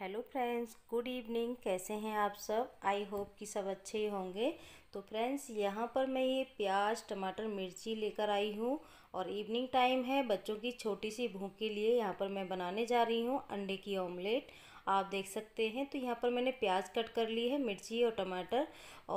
hello friends good evening कैसे हैं आप सब आई होप कि सब अच्छे ही होंगे तो फ्रेंड्स यहाँ पर मैं ये प्याज टमाटर मिर्ची लेकर आई हूँ और इवनिंग टाइम है बच्चों की छोटी सी भूख के लिए यहाँ पर मैं बनाने जा रही हूँ अंडे की ऑमलेट आप देख सकते हैं तो यहाँ पर मैंने प्याज कट कर ली है मिर्ची और टमाटर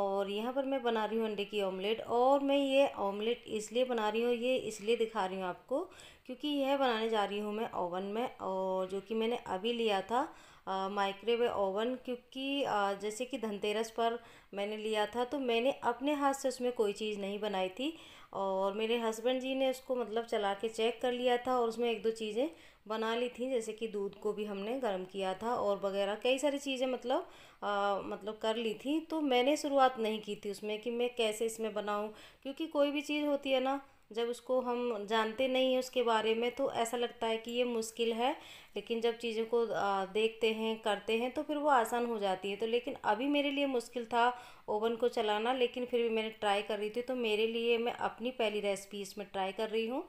और यहाँ पर मैं बना रही हूँ अंडे की ऑमलेट और मैं ये ऑमलेट इसलिए बना रही हूँ ये इसलिए दिखा रही हूँ आपको क्योंकि यह बनाने जा रही हूँ मैं ओवन में और जो कि मैंने अभी लिया था माइक्रोवेव ओवन क्योंकि जैसे कि धनतेरस पर मैंने लिया था तो मैंने अपने हाथ से उसमें कोई चीज़ नहीं बनाई थी और मेरे हस्बैंड जी ने उसको मतलब चला के चेक कर लिया था और उसमें एक दो चीज़ें बना ली थी जैसे कि दूध को भी हमने गर्म किया था और वगैरह कई सारी चीज़ें मतलब आ, मतलब कर ली थी तो मैंने शुरुआत नहीं की थी उसमें कि मैं कैसे इसमें बनाऊँ क्योंकि कोई भी चीज़ होती है ना जब उसको हम जानते नहीं हैं उसके बारे में तो ऐसा लगता है कि ये मुश्किल है लेकिन जब चीज़ों को देखते हैं करते हैं तो फिर वो आसान हो जाती है तो लेकिन अभी मेरे लिए मुश्किल था ओवन को चलाना लेकिन फिर भी मैंने ट्राई कर रही थी तो मेरे लिए मैं अपनी पहली रेसिपी इसमें ट्राई कर रही हूँ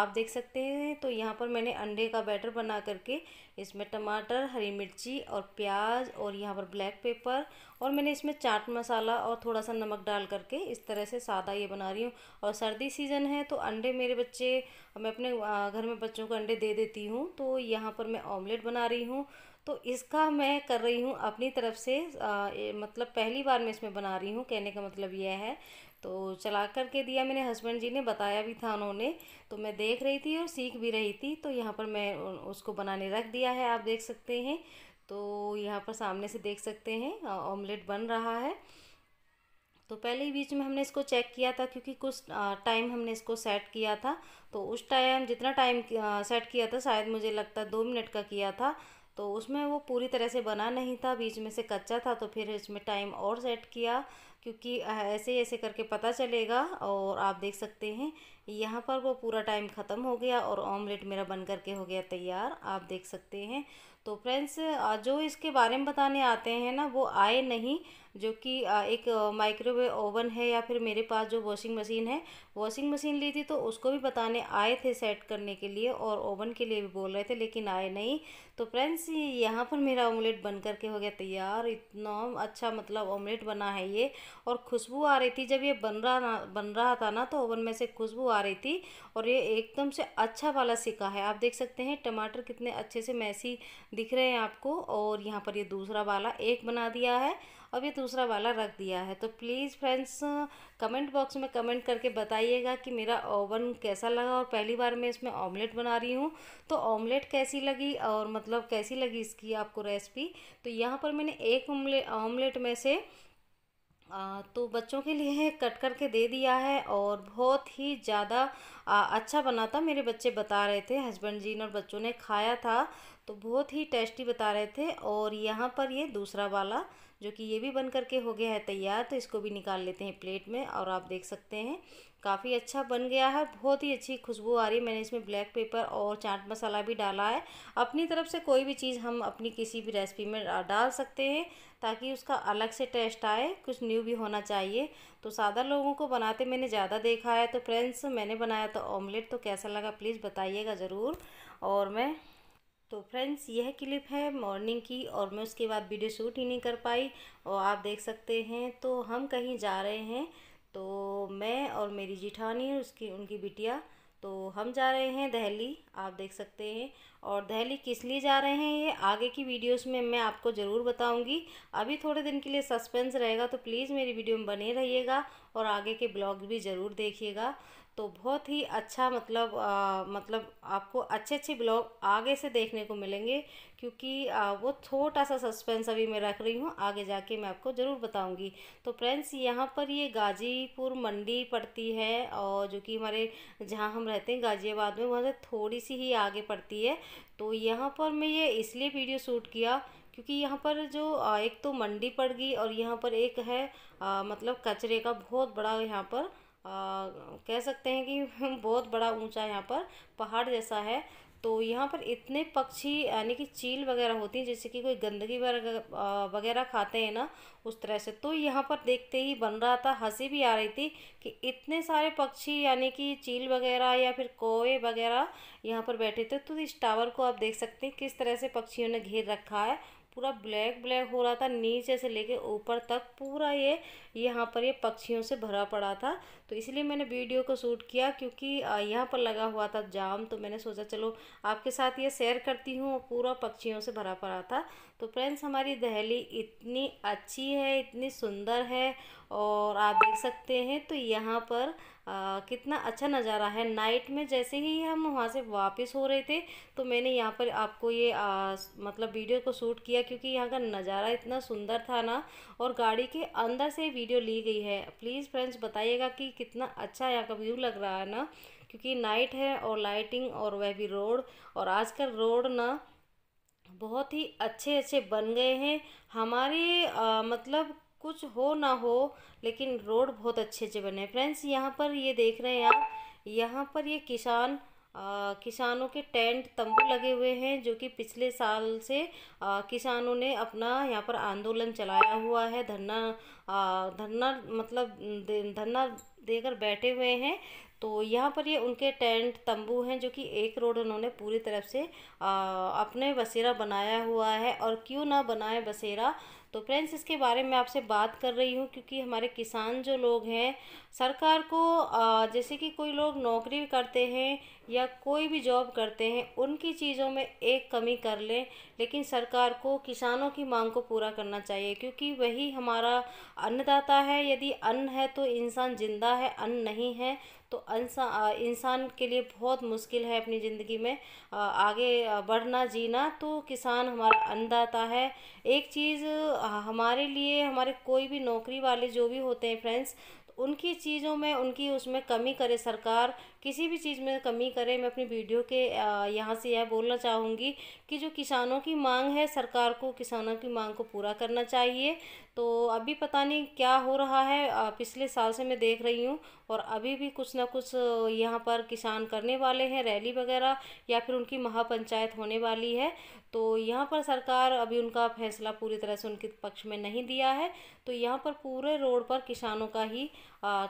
आप देख सकते हैं तो यहाँ पर मैंने अंडे का बैटर बना करके इसमें टमाटर हरी मिर्ची और प्याज और यहाँ पर ब्लैक पेपर और मैंने इसमें चाट मसाला और थोड़ा सा नमक डाल करके इस तरह से सादा ये बना रही हूँ और सर्दी सीज़न है तो अंडे मेरे बच्चे मैं अपने घर में बच्चों को अंडे दे देती हूँ तो यहाँ पर मैं ऑमलेट बना रही हूँ तो इसका मैं कर रही हूँ अपनी तरफ से आ, ए, मतलब पहली बार मैं इसमें बना रही हूँ कहने का मतलब यह है तो चला कर के दिया मैंने हस्बैंड जी ने बताया भी था उन्होंने तो मैं देख रही थी और सीख भी रही थी तो यहाँ पर मैं उसको बनाने रख दिया है आप देख सकते हैं तो यहाँ पर सामने से देख सकते हैं ऑमलेट बन रहा है तो पहले ही बीच में हमने इसको चेक किया था क्योंकि कुछ टाइम हमने इसको सेट किया था तो उस टाइम जितना टाइम सेट किया था शायद मुझे लगता है दो मिनट का किया था तो उसमें वो पूरी तरह से बना नहीं था बीच में से कच्चा था तो फिर इसमें टाइम और सेट किया क्योंकि ऐसे ऐसे करके पता चलेगा और आप देख सकते हैं यहाँ पर वो पूरा टाइम ख़त्म हो गया और ऑमलेट मेरा बन करके हो गया तैयार आप देख सकते हैं तो फ्रेंड्स जो इसके बारे में बताने आते हैं ना वो आए नहीं जो कि एक माइक्रोवेव ओवन है या फिर मेरे पास जो वॉशिंग मशीन है वॉशिंग मशीन ली थी तो उसको भी बताने आए थे सेट करने के लिए और ओवन के लिए भी बोल रहे थे लेकिन आए नहीं तो फ्रेंड्स यहाँ पर मेरा ऑमलेट बन करके हो गया तैयार इतना अच्छा मतलब ऑमलेट बना है ये और खुशबू आ रही थी जब ये बन रहा ना बन रहा था ना तो ओवन में से खुशबू आ रही थी और ये एकदम से अच्छा वाला सिका है आप देख सकते हैं टमाटर कितने अच्छे से मैसी दिख रहे हैं आपको और यहाँ पर ये दूसरा वाला एक बना दिया है अब ये दूसरा वाला रख दिया है तो प्लीज़ फ्रेंड्स कमेंट बॉक्स में कमेंट करके बताइएगा कि मेरा ओवन कैसा लगा और पहली बार मैं इसमें ऑमलेट बना रही हूँ तो ऑमलेट कैसी लगी और मतलब कैसी लगी इसकी आपको रेसिपी तो यहाँ पर मैंने एक ऑमलेट ऑमलेट में से तो बच्चों के लिए कट करके दे दिया है और बहुत ही ज़्यादा अच्छा बना था मेरे बच्चे बता रहे थे हस्बैंड जी ने और बच्चों ने खाया था तो बहुत ही टेस्टी बता रहे थे और यहाँ पर ये दूसरा वाला जो कि ये भी बन करके हो गया है तैयार तो इसको भी निकाल लेते हैं प्लेट में और आप देख सकते हैं काफ़ी अच्छा बन गया है बहुत ही अच्छी खुशबू आ रही है मैंने इसमें ब्लैक पेपर और चाट मसाला भी डाला है अपनी तरफ से कोई भी चीज़ हम अपनी किसी भी रेसिपी में डाल सकते हैं ताकि उसका अलग से टेस्ट आए कुछ न्यू भी होना चाहिए तो सादा लोगों को बनाते मैंने ज़्यादा देखा है तो फ्रेंड्स मैंने बनाया तो ऑमलेट तो कैसा लगा प्लीज़ बताइएगा ज़रूर और मैं तो फ्रेंड्स यह क्लिप है मॉर्निंग की और मैं उसके बाद वीडियो शूट ही नहीं कर पाई और आप देख सकते हैं तो हम कहीं जा रहे हैं तो मैं और मेरी जिठानी उसकी उनकी बिटिया तो हम जा रहे हैं दहली आप देख सकते हैं और दहली किस लिए जा रहे हैं ये आगे की वीडियोस में मैं आपको ज़रूर बताऊंगी अभी थोड़े दिन के लिए सस्पेंस रहेगा तो प्लीज़ मेरी वीडियो में बने रहिएगा और आगे के ब्लॉग भी ज़रूर देखिएगा तो बहुत ही अच्छा मतलब आ, मतलब आपको अच्छे अच्छे ब्लॉग आगे से देखने को मिलेंगे क्योंकि आ, वो छोटा सा सस्पेंस अभी मैं रख रही हूँ आगे जाके मैं आपको ज़रूर बताऊँगी तो फ्रेंड्स यहाँ पर ये गाजीपुर मंडी पड़ती है और जो कि हमारे जहाँ हम रहते हैं गाज़ियाबाद में वहाँ से थोड़ी सी ही आगे पड़ती है तो यहाँ पर मैं ये इसलिए वीडियो शूट किया क्योंकि यहाँ पर जो एक तो मंडी पड़ गई और यहाँ पर एक है आ, मतलब कचरे का बहुत बड़ा यहाँ पर आ, कह सकते हैं कि बहुत बड़ा ऊंचा यहाँ पर पहाड़ जैसा है तो यहाँ पर इतने पक्षी यानी कि चील वगैरह होती हैं जैसे कि कोई गंदगी वगैरह खाते हैं ना उस तरह से तो यहाँ पर देखते ही बन रहा था हंसी भी आ रही थी कि इतने सारे पक्षी यानी कि चील वगैरह या फिर कोए वगैरह यहाँ पर बैठे थे तो इस टावर को आप देख सकते हैं किस तरह से पक्षियों ने घेर रखा है पूरा ब्लैक ब्लैक हो रहा था नीचे से लेके ऊपर तक पूरा ये यहाँ पर ये पक्षियों से भरा पड़ा था तो इसलिए मैंने वीडियो को शूट किया क्योंकि यहाँ पर लगा हुआ था जाम तो मैंने सोचा चलो आपके साथ ये शेयर करती हूँ पूरा पक्षियों से भरा पड़ा था तो फ्रेंड्स हमारी दहली इतनी अच्छी है इतनी सुंदर है और आप देख सकते हैं तो यहाँ पर आ, कितना अच्छा नज़ारा है नाइट में जैसे ही हम वहाँ से वापस हो रहे थे तो मैंने यहाँ पर आपको ये आ, मतलब वीडियो को शूट किया क्योंकि यहाँ का नज़ारा इतना सुंदर था ना और गाड़ी के अंदर से वीडियो ली गई है प्लीज़ फ्रेंड्स बताइएगा कि कितना अच्छा यहाँ का व्यू लग रहा है ना क्योंकि नाइट है और लाइटिंग और वह भी रोड और आजकल रोड ना बहुत ही अच्छे अच्छे बन गए हैं हमारे आ, मतलब कुछ हो ना हो लेकिन रोड बहुत अच्छे अच्छे बने फ्रेंड्स यहाँ पर ये देख रहे हैं आप यहाँ पर ये किसान आ, किसानों के टेंट तंबू लगे हुए हैं जो कि पिछले साल से आ, किसानों ने अपना यहाँ पर आंदोलन चलाया हुआ है धरना धरना मतलब धरना देकर बैठे हुए हैं तो यहाँ पर ये उनके टेंट तंबू हैं जो कि एक रोड उन्होंने पूरी तरफ से आ, अपने बसेरा बनाया हुआ है और क्यों ना बनाए बसेरा तो फ्रेंड्स इसके बारे में आपसे बात कर रही हूँ क्योंकि हमारे किसान जो लोग हैं सरकार को जैसे कि कोई लोग नौकरी करते हैं या कोई भी जॉब करते हैं उनकी चीज़ों में एक कमी कर लें लेकिन सरकार को किसानों की मांग को पूरा करना चाहिए क्योंकि वही हमारा अन्नदाता है यदि अन्न है तो इंसान ज़िंदा है अन्न नहीं है तो इंसान के लिए बहुत मुश्किल है अपनी ज़िंदगी में आगे बढ़ना जीना तो किसान हमारा अन्नदाता है एक चीज़ हमारे लिए हमारे कोई भी नौकरी वाले जो भी होते हैं फ्रेंड्स उनकी चीज़ों में उनकी उसमें कमी करे सरकार किसी भी चीज़ में कमी करे मैं अपनी वीडियो के यहाँ से यह बोलना चाहूँगी कि जो किसानों की मांग है सरकार को किसानों की मांग को पूरा करना चाहिए तो अभी पता नहीं क्या हो रहा है पिछले साल से मैं देख रही हूँ और अभी भी कुछ ना कुछ यहाँ पर किसान करने वाले हैं रैली वगैरह या फिर उनकी महापंचायत होने वाली है तो यहाँ पर सरकार अभी उनका फैसला पूरी तरह से उनके पक्ष में नहीं दिया है तो यहाँ पर पूरे रोड पर किसानों का ही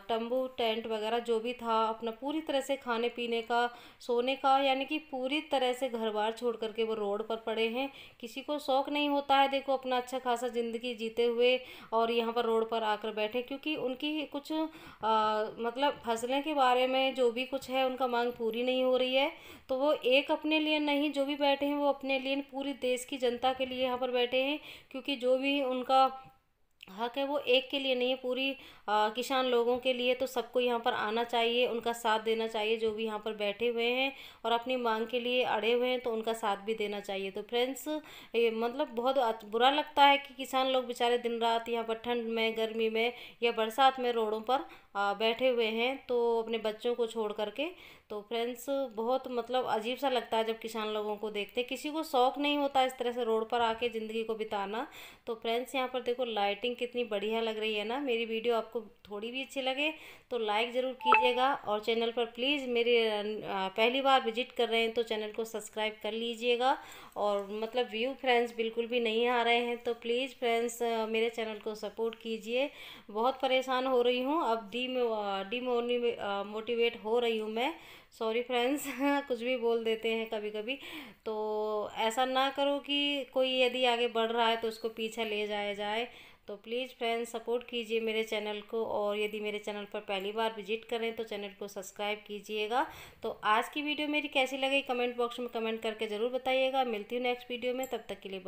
तंबू टेंट वगैरह जो भी था अपना पूरी तरह से खाने पीने का सोने का यानी कि पूरी तरह से घर बार छोड़ करके वो रोड रोड पर पड़े हैं किसी को शौक़ नहीं होता है देखो अपना अच्छा खासा ज़िंदगी जीते हुए और यहाँ पर रोड पर आकर बैठे क्योंकि उनकी कुछ आ, मतलब फसलें के बारे में जो भी कुछ है उनका मांग पूरी नहीं हो रही है तो वो एक अपने लिए नहीं जो भी बैठे हैं वो अपने लिए पूरी देश की जनता के लिए यहाँ पर बैठे हैं क्योंकि जो भी उनका हक है वो एक के लिए नहीं है पूरी आ, किसान लोगों के लिए तो सबको यहाँ पर आना चाहिए उनका साथ देना चाहिए जो भी यहाँ पर बैठे हुए हैं और अपनी मांग के लिए अड़े हुए हैं तो उनका साथ भी देना चाहिए तो फ्रेंड्स ये मतलब बहुत बुरा लगता है कि किसान लोग बेचारे दिन रात यहाँ पर ठंड में गर्मी में या बरसात में रोडों पर आ, बैठे हुए हैं तो अपने बच्चों को छोड़ करके तो फ्रेंड्स बहुत मतलब अजीब सा लगता है जब किसान लोगों को देखते हैं किसी को शौक नहीं होता इस तरह से रोड पर आके ज़िंदगी को बिताना तो फ्रेंड्स यहाँ पर देखो लाइटिंग कितनी बढ़िया लग रही है ना मेरी वीडियो आपको थोड़ी भी अच्छी लगे तो लाइक ज़रूर कीजिएगा और चैनल पर प्लीज़ मेरे पहली बार विजिट कर रहे हैं तो चैनल को सब्सक्राइब कर लीजिएगा और मतलब व्यू फ्रेंड्स बिल्कुल भी नहीं आ रहे हैं तो प्लीज़ फ्रेंड्स मेरे चैनल को सपोर्ट कीजिए बहुत परेशान हो रही हूँ अब डी मोटिवेट हो रही हूँ मैं सॉरी फ्रेंड्स कुछ भी बोल देते हैं कभी कभी तो ऐसा ना करो कि कोई यदि आगे बढ़ रहा है तो उसको पीछे ले जाया जाए तो प्लीज़ फ्रेंड्स सपोर्ट कीजिए मेरे चैनल को और यदि मेरे चैनल पर पहली बार विजिट करें तो चैनल को सब्सक्राइब कीजिएगा तो आज की वीडियो मेरी कैसी लगी कमेंट बॉक्स में कमेंट करके ज़रूर बताइएगा मिलती हूँ नेक्स्ट वीडियो में तब तक के लिए